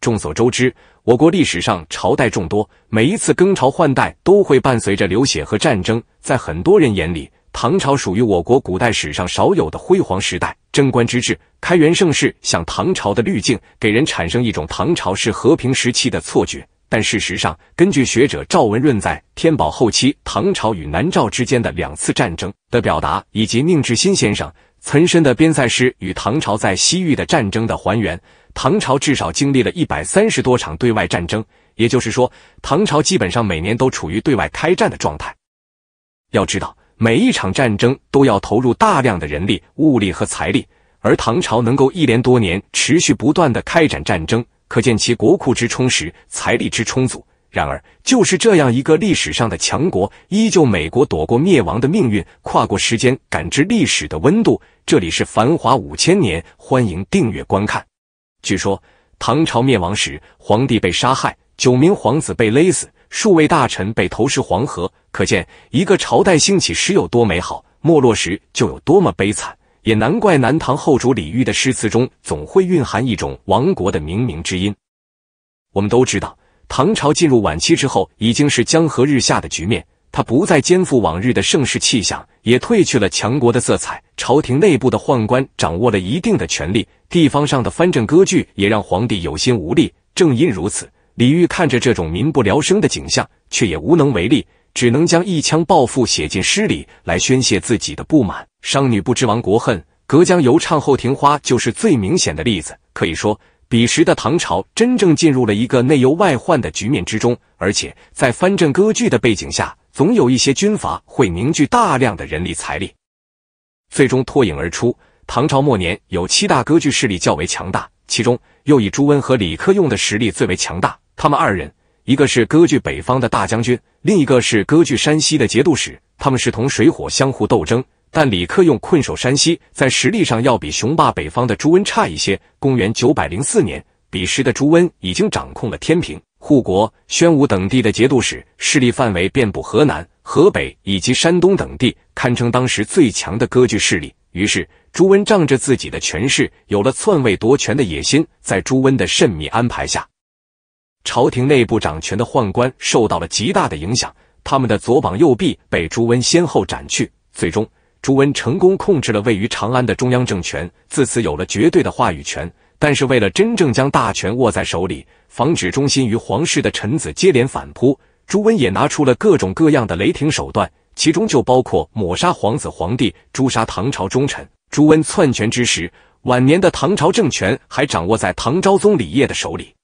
众所周知，我国历史上朝代众多，每一次更朝换代都会伴随着流血和战争。在很多人眼里，唐朝属于我国古代史上少有的辉煌时代，贞观之治、开元盛世，像唐朝的滤镜，给人产生一种唐朝是和平时期的错觉。但事实上，根据学者赵文润在天宝后期唐朝与南诏之间的两次战争的表达，以及宁志新先生、岑参的边塞诗与唐朝在西域的战争的还原。唐朝至少经历了一百三十多场对外战争，也就是说，唐朝基本上每年都处于对外开战的状态。要知道，每一场战争都要投入大量的人力、物力和财力，而唐朝能够一连多年持续不断的开展战争，可见其国库之充实、财力之充足。然而，就是这样一个历史上的强国，依旧美国躲过灭亡的命运。跨过时间，感知历史的温度。这里是《繁华五千年》，欢迎订阅观看。据说，唐朝灭亡时，皇帝被杀害，九名皇子被勒死，数位大臣被投尸黄河。可见，一个朝代兴起时有多美好，没落时就有多么悲惨。也难怪南唐后主李煜的诗词中总会蕴含一种亡国的冥冥之音。我们都知道，唐朝进入晚期之后，已经是江河日下的局面。他不再肩负往日的盛世气象，也褪去了强国的色彩。朝廷内部的宦官掌握了一定的权力，地方上的藩镇割据也让皇帝有心无力。正因如此，李煜看着这种民不聊生的景象，却也无能为力，只能将一腔抱负写进诗里来宣泄自己的不满。商女不知亡国恨，隔江犹唱后庭花，就是最明显的例子。可以说。彼时的唐朝真正进入了一个内忧外患的局面之中，而且在藩镇割据的背景下，总有一些军阀会凝聚大量的人力财力，最终脱颖而出。唐朝末年有七大割据势力较为强大，其中又以朱温和李克用的实力最为强大。他们二人，一个是割据北方的大将军，另一个是割据山西的节度使，他们是同水火相互斗争。但李克用困守山西，在实力上要比雄霸北方的朱温差一些。公元九百零四年，彼时的朱温已经掌控了天平、护国、宣武等地的节度使，势力范围遍布河南、河北以及山东等地，堪称当时最强的割据势力。于是，朱温仗着自己的权势，有了篡位夺权的野心。在朱温的慎密安排下，朝廷内部长权的宦官受到了极大的影响，他们的左膀右臂被朱温先后斩去，最终。朱温成功控制了位于长安的中央政权，自此有了绝对的话语权。但是，为了真正将大权握在手里，防止忠心于皇室的臣子接连反扑，朱温也拿出了各种各样的雷霆手段，其中就包括抹杀皇子、皇帝，诛杀唐朝忠臣。朱温篡权之时，晚年的唐朝政权还掌握在唐昭宗李晔的手里，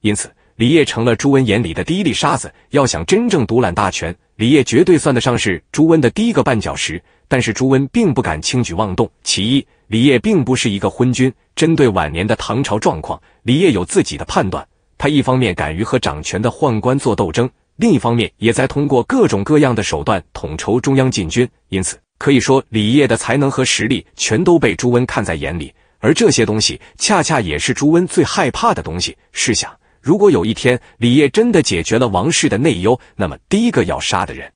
因此。李烨成了朱温眼里的第一粒沙子。要想真正独揽大权，李烨绝对算得上是朱温的第一个绊脚石。但是朱温并不敢轻举妄动。其一，李烨并不是一个昏君。针对晚年的唐朝状况，李烨有自己的判断。他一方面敢于和掌权的宦官做斗争，另一方面也在通过各种各样的手段统筹中央禁军。因此，可以说李烨的才能和实力全都被朱温看在眼里。而这些东西，恰恰也是朱温最害怕的东西。试想。如果有一天李业真的解决了王室的内忧，那么第一个要杀的人，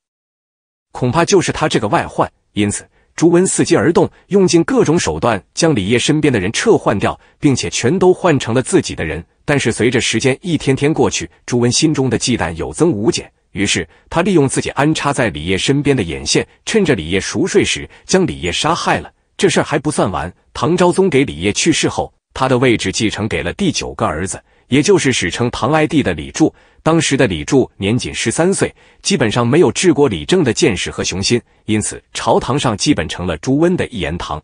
恐怕就是他这个外患。因此，朱温伺机而动，用尽各种手段将李业身边的人撤换掉，并且全都换成了自己的人。但是，随着时间一天天过去，朱温心中的忌惮有增无减。于是，他利用自己安插在李业身边的眼线，趁着李业熟睡时将李业杀害了。这事儿还不算完，唐昭宗给李业去世后，他的位置继承给了第九个儿子。也就是史称唐哀帝的李柱，当时的李柱年仅十三岁，基本上没有治国理政的见识和雄心，因此朝堂上基本成了朱温的一言堂。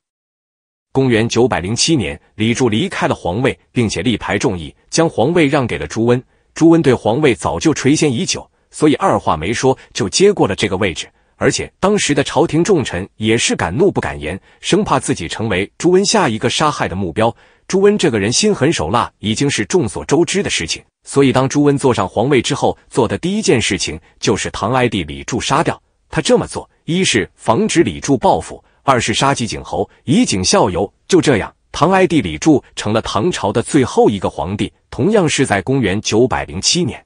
公元九百零七年，李柱离开了皇位，并且力排众议，将皇位让给了朱温。朱温对皇位早就垂涎已久，所以二话没说就接过了这个位置。而且当时的朝廷重臣也是敢怒不敢言，生怕自己成为朱温下一个杀害的目标。朱温这个人心狠手辣，已经是众所周知的事情。所以，当朱温坐上皇位之后，做的第一件事情就是唐哀帝李柱杀掉他。这么做，一是防止李柱报复，二是杀鸡儆猴，以儆效尤。就这样，唐哀帝李柱成了唐朝的最后一个皇帝。同样是在公元九百零七年，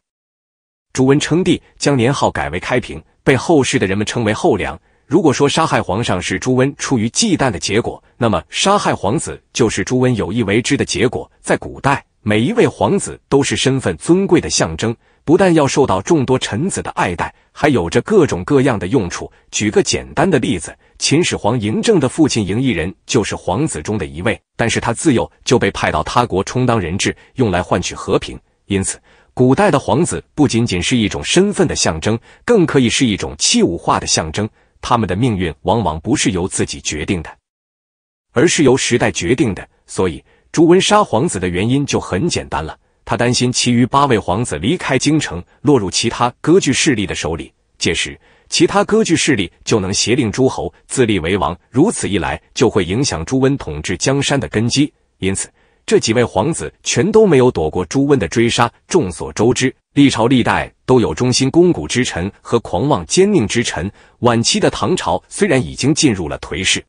朱温称帝，将年号改为开平，被后世的人们称为后梁。如果说杀害皇上是朱温出于忌惮的结果，那么杀害皇子就是朱温有意为之的结果。在古代，每一位皇子都是身份尊贵的象征，不但要受到众多臣子的爱戴，还有着各种各样的用处。举个简单的例子，秦始皇嬴政的父亲嬴异人就是皇子中的一位，但是他自幼就被派到他国充当人质，用来换取和平。因此，古代的皇子不仅仅是一种身份的象征，更可以是一种器物化的象征。他们的命运往往不是由自己决定的，而是由时代决定的。所以，朱温杀皇子的原因就很简单了，他担心其余八位皇子离开京城，落入其他割据势力的手里，届时其他割据势力就能协令诸侯自立为王，如此一来就会影响朱温统治江山的根基。因此。这几位皇子全都没有躲过朱温的追杀。众所周知，历朝历代都有忠心肱古之臣和狂妄奸佞之臣。晚期的唐朝虽然已经进入了颓势，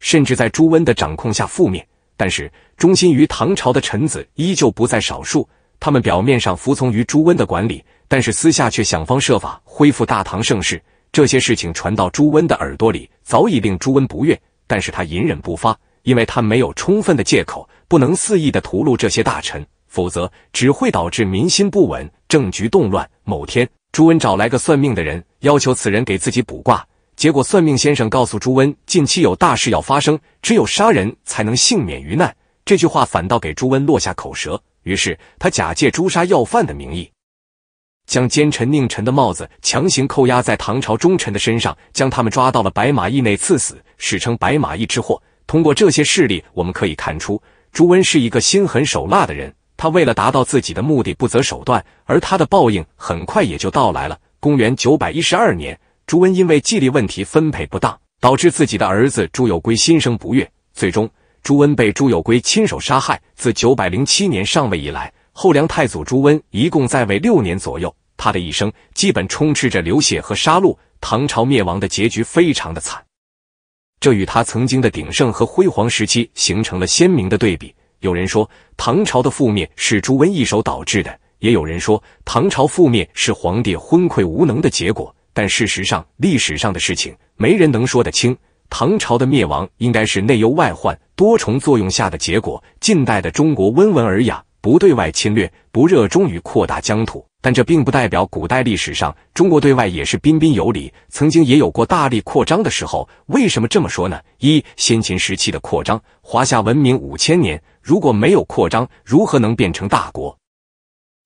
甚至在朱温的掌控下覆灭，但是忠心于唐朝的臣子依旧不在少数。他们表面上服从于朱温的管理，但是私下却想方设法恢复大唐盛世。这些事情传到朱温的耳朵里，早已令朱温不悦，但是他隐忍不发，因为他没有充分的借口。不能肆意的屠戮这些大臣，否则只会导致民心不稳、政局动乱。某天，朱温找来个算命的人，要求此人给自己卜卦。结果，算命先生告诉朱温，近期有大事要发生，只有杀人才能幸免于难。这句话反倒给朱温落下口舌。于是，他假借诛杀要犯的名义，将奸臣佞臣的帽子强行扣押在唐朝忠臣的身上，将他们抓到了白马驿内赐死，史称白马驿之祸。通过这些事例，我们可以看出。朱温是一个心狠手辣的人，他为了达到自己的目的不择手段，而他的报应很快也就到来了。公元九百一十二年，朱温因为纪律问题分配不当，导致自己的儿子朱有圭心生不悦，最终朱温被朱有圭亲手杀害。自九百零七年上位以来，后梁太祖朱温一共在位六年左右，他的一生基本充斥着流血和杀戮。唐朝灭亡的结局非常的惨。这与他曾经的鼎盛和辉煌时期形成了鲜明的对比。有人说，唐朝的覆灭是朱温一手导致的；也有人说，唐朝覆灭是皇帝昏聩无能的结果。但事实上，历史上的事情没人能说得清。唐朝的灭亡应该是内忧外患多重作用下的结果。近代的中国温文尔雅，不对外侵略，不热衷于扩大疆土。但这并不代表古代历史上中国对外也是彬彬有礼，曾经也有过大力扩张的时候。为什么这么说呢？一、先秦时期的扩张，华夏文明五千年，如果没有扩张，如何能变成大国？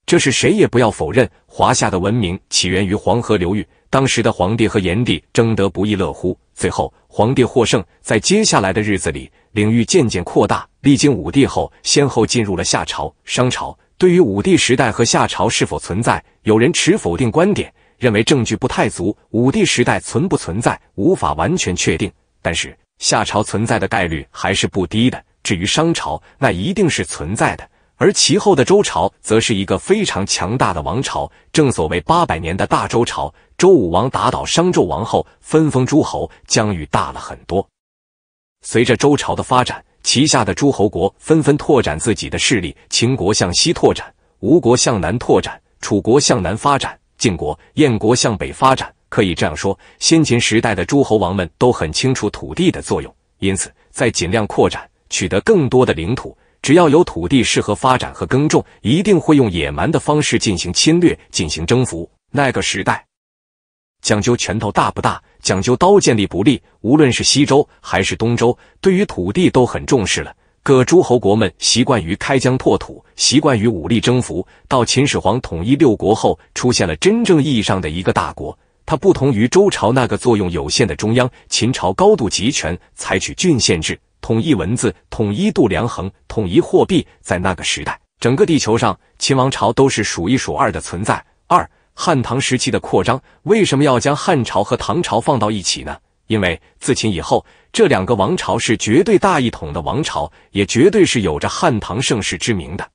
这是谁也不要否认，华夏的文明起源于黄河流域，当时的皇帝和炎帝争得不亦乐乎，最后皇帝获胜，在接下来的日子里，领域渐渐扩大，历经五帝后，先后进入了夏朝、商朝。对于武帝时代和夏朝是否存在，有人持否定观点，认为证据不太足。武帝时代存不存在无法完全确定，但是夏朝存在的概率还是不低的。至于商朝，那一定是存在的，而其后的周朝则是一个非常强大的王朝，正所谓八百年的大周朝。周武王打倒商纣王后，分封诸侯，疆域大了很多。随着周朝的发展。旗下的诸侯国纷纷拓展自己的势力，秦国向西拓展，吴国向南拓展，楚国向南发展，晋国、燕国向北发展。可以这样说，先秦时代的诸侯王们都很清楚土地的作用，因此在尽量扩展，取得更多的领土。只要有土地适合发展和耕种，一定会用野蛮的方式进行侵略，进行征服。那个时代。讲究拳头大不大，讲究刀剑利不利。无论是西周还是东周，对于土地都很重视了。各诸侯国们习惯于开疆拓土，习惯于武力征服。到秦始皇统一六国后，出现了真正意义上的一个大国。它不同于周朝那个作用有限的中央，秦朝高度集权，采取郡县制，统一文字，统一度量衡，统一货币。在那个时代，整个地球上，秦王朝都是数一数二的存在。二。汉唐时期的扩张，为什么要将汉朝和唐朝放到一起呢？因为自秦以后，这两个王朝是绝对大一统的王朝，也绝对是有着汉唐盛世之名的。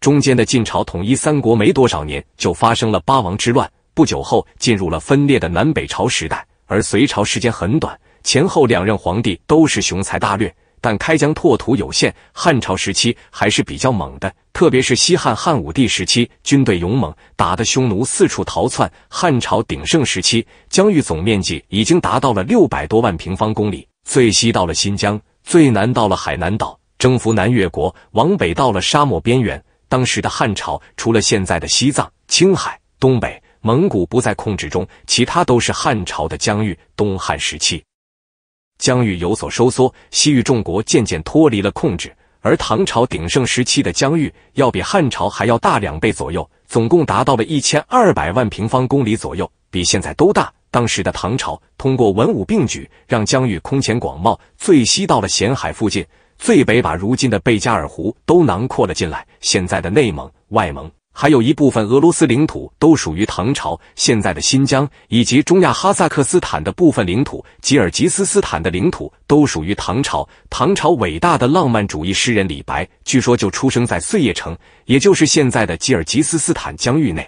中间的晋朝统一三国没多少年，就发生了八王之乱，不久后进入了分裂的南北朝时代。而隋朝时间很短，前后两任皇帝都是雄才大略。但开疆拓土有限，汉朝时期还是比较猛的，特别是西汉汉武帝时期，军队勇猛，打的匈奴四处逃窜。汉朝鼎盛时期，疆域总面积已经达到了六百多万平方公里，最西到了新疆，最南到了海南岛，征服南越国，往北到了沙漠边缘。当时的汉朝，除了现在的西藏、青海、东北、蒙古不在控制中，其他都是汉朝的疆域。东汉时期。疆域有所收缩，西域众国渐渐脱离了控制，而唐朝鼎盛时期的疆域要比汉朝还要大两倍左右，总共达到了一千二百万平方公里左右，比现在都大。当时的唐朝通过文武并举，让疆域空前广袤，最西到了咸海附近，最北把如今的贝加尔湖都囊括了进来，现在的内蒙、外蒙。还有一部分俄罗斯领土都属于唐朝，现在的新疆以及中亚哈萨克斯坦的部分领土、吉尔吉斯斯坦的领土都属于唐朝。唐朝伟大的浪漫主义诗人李白，据说就出生在碎叶城，也就是现在的吉尔吉斯斯坦疆域内。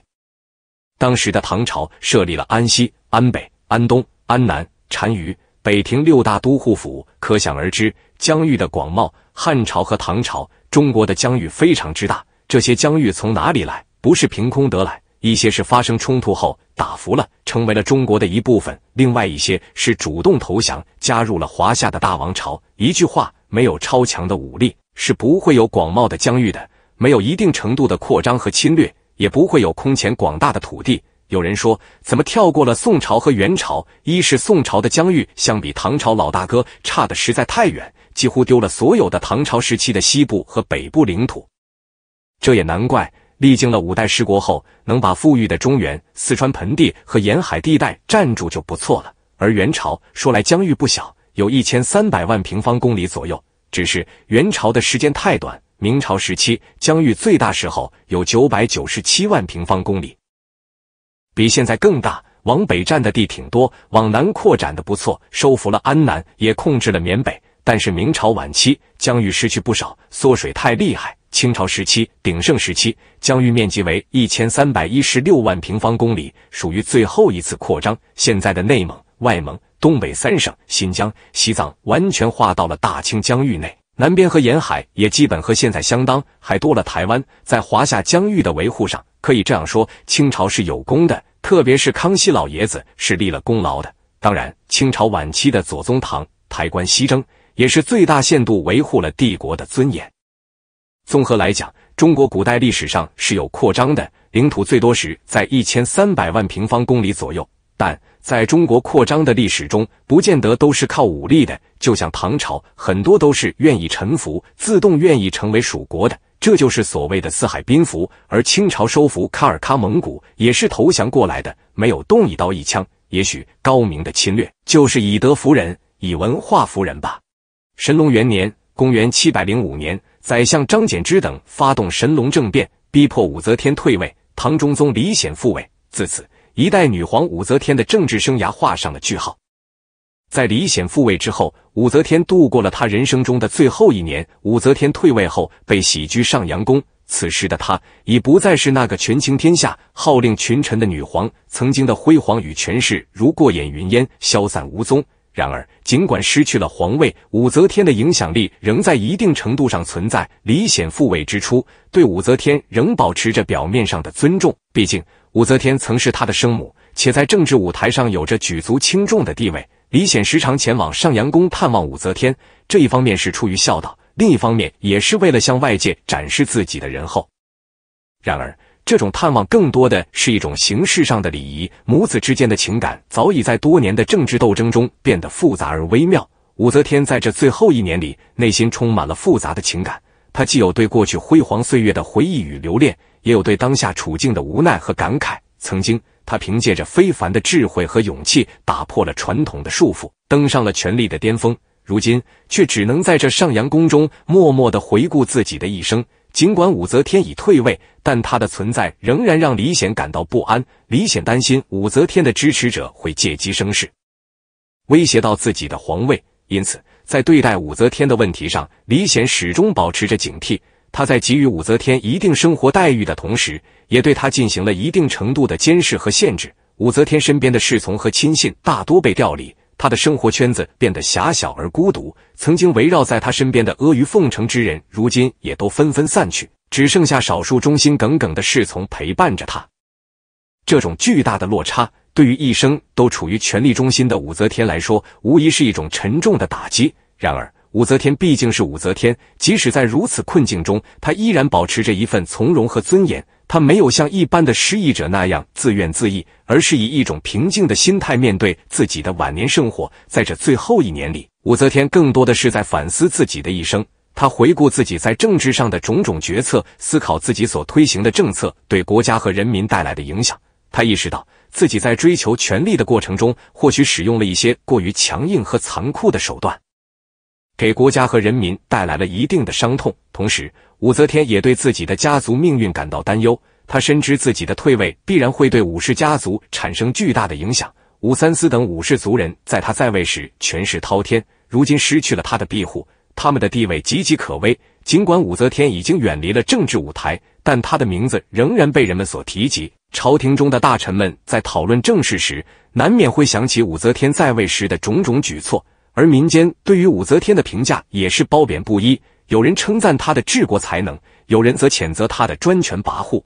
当时的唐朝设立了安西、安北、安东、安南、单于、北庭六大都护府，可想而知疆域的广袤。汉朝和唐朝，中国的疆域非常之大。这些疆域从哪里来？不是凭空得来，一些是发生冲突后打服了，成为了中国的一部分；另外一些是主动投降，加入了华夏的大王朝。一句话，没有超强的武力，是不会有广袤的疆域的；没有一定程度的扩张和侵略，也不会有空前广大的土地。有人说，怎么跳过了宋朝和元朝？一是宋朝的疆域相比唐朝老大哥差的实在太远，几乎丢了所有的唐朝时期的西部和北部领土。这也难怪，历经了五代十国后，能把富裕的中原、四川盆地和沿海地带占住就不错了。而元朝说来疆域不小，有一千三百万平方公里左右，只是元朝的时间太短。明朝时期疆域最大时候有九百九十七万平方公里，比现在更大。往北占的地挺多，往南扩展的不错，收复了安南，也控制了缅北。但是明朝晚期疆域失去不少，缩水太厉害。清朝时期鼎盛时期，疆域面积为一千三百一十六万平方公里，属于最后一次扩张。现在的内蒙、外蒙、东北三省、新疆、西藏完全划到了大清疆域内，南边和沿海也基本和现在相当，还多了台湾。在华夏疆域的维护上，可以这样说，清朝是有功的，特别是康熙老爷子是立了功劳的。当然，清朝晚期的左宗棠抬棺西征，也是最大限度维护了帝国的尊严。综合来讲，中国古代历史上是有扩张的，领土最多时在一千三百万平方公里左右。但在中国扩张的历史中，不见得都是靠武力的。就像唐朝，很多都是愿意臣服、自动愿意成为蜀国的，这就是所谓的四海宾服。而清朝收服卡尔喀蒙古，也是投降过来的，没有动一刀一枪。也许高明的侵略就是以德服人，以文化服人吧。神龙元年，公元七百零五年。宰相张柬之等发动神龙政变，逼迫武则天退位，唐中宗李显复位。自此，一代女皇武则天的政治生涯画上了句号。在李显复位之后，武则天度过了她人生中的最后一年。武则天退位后，被徙居上阳宫。此时的她已不再是那个权倾天下、号令群臣的女皇，曾经的辉煌与权势如过眼云烟，消散无踪。然而，尽管失去了皇位，武则天的影响力仍在一定程度上存在。李显复位之初，对武则天仍保持着表面上的尊重，毕竟武则天曾是他的生母，且在政治舞台上有着举足轻重的地位。李显时常前往上阳宫探望武则天，这一方面是出于孝道，另一方面也是为了向外界展示自己的仁厚。然而，这种探望更多的是一种形式上的礼仪，母子之间的情感早已在多年的政治斗争中变得复杂而微妙。武则天在这最后一年里，内心充满了复杂的情感，她既有对过去辉煌岁月的回忆与留恋，也有对当下处境的无奈和感慨。曾经，她凭借着非凡的智慧和勇气，打破了传统的束缚，登上了权力的巅峰，如今却只能在这上阳宫中默默的回顾自己的一生。尽管武则天已退位，但她的存在仍然让李显感到不安。李显担心武则天的支持者会借机生事，威胁到自己的皇位，因此在对待武则天的问题上，李显始终保持着警惕。他在给予武则天一定生活待遇的同时，也对她进行了一定程度的监视和限制。武则天身边的侍从和亲信大多被调离。他的生活圈子变得狭小而孤独，曾经围绕在他身边的阿谀奉承之人，如今也都纷纷散去，只剩下少数忠心耿耿的侍从陪伴着他。这种巨大的落差，对于一生都处于权力中心的武则天来说，无疑是一种沉重的打击。然而，武则天毕竟是武则天，即使在如此困境中，她依然保持着一份从容和尊严。他没有像一般的失意者那样自怨自艾，而是以一种平静的心态面对自己的晚年生活。在这最后一年里，武则天更多的是在反思自己的一生。他回顾自己在政治上的种种决策，思考自己所推行的政策对国家和人民带来的影响。他意识到自己在追求权力的过程中，或许使用了一些过于强硬和残酷的手段。给国家和人民带来了一定的伤痛，同时，武则天也对自己的家族命运感到担忧。她深知自己的退位必然会对武氏家族产生巨大的影响。武三思等武氏族人在他在位时权势滔天，如今失去了他的庇护，他们的地位岌岌可危。尽管武则天已经远离了政治舞台，但他的名字仍然被人们所提及。朝廷中的大臣们在讨论政事时，难免会想起武则天在位时的种种举措。而民间对于武则天的评价也是褒贬不一，有人称赞她的治国才能，有人则谴责她的专权跋扈。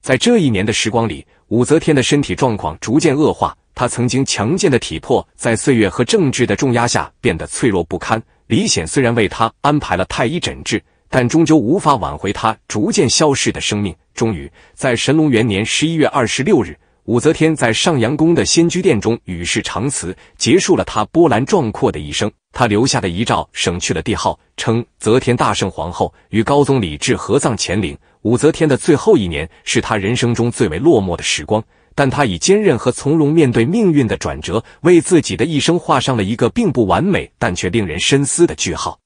在这一年的时光里，武则天的身体状况逐渐恶化，她曾经强健的体魄在岁月和政治的重压下变得脆弱不堪。李显虽然为她安排了太医诊治，但终究无法挽回她逐渐消逝的生命。终于，在神龙元年十一月二十六日。武则天在上阳宫的仙居殿中与世长辞，结束了她波澜壮阔的一生。她留下的遗诏省去了帝号，称则天大圣皇后，与高宗李治合葬乾陵。武则天的最后一年，是她人生中最为落寞的时光，但她以坚韧和从容面对命运的转折，为自己的一生画上了一个并不完美，但却令人深思的句号。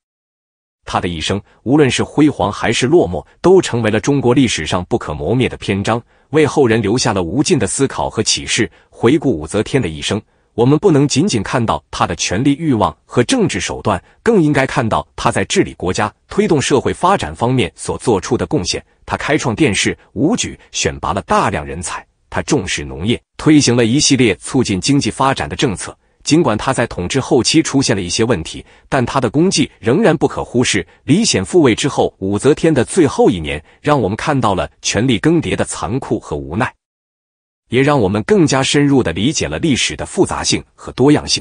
他的一生，无论是辉煌还是落寞，都成为了中国历史上不可磨灭的篇章，为后人留下了无尽的思考和启示。回顾武则天的一生，我们不能仅仅看到她的权力欲望和政治手段，更应该看到她在治理国家、推动社会发展方面所做出的贡献。她开创殿试、武举，选拔了大量人才；她重视农业，推行了一系列促进经济发展的政策。尽管他在统治后期出现了一些问题，但他的功绩仍然不可忽视。李显复位之后，武则天的最后一年，让我们看到了权力更迭的残酷和无奈，也让我们更加深入地理解了历史的复杂性和多样性。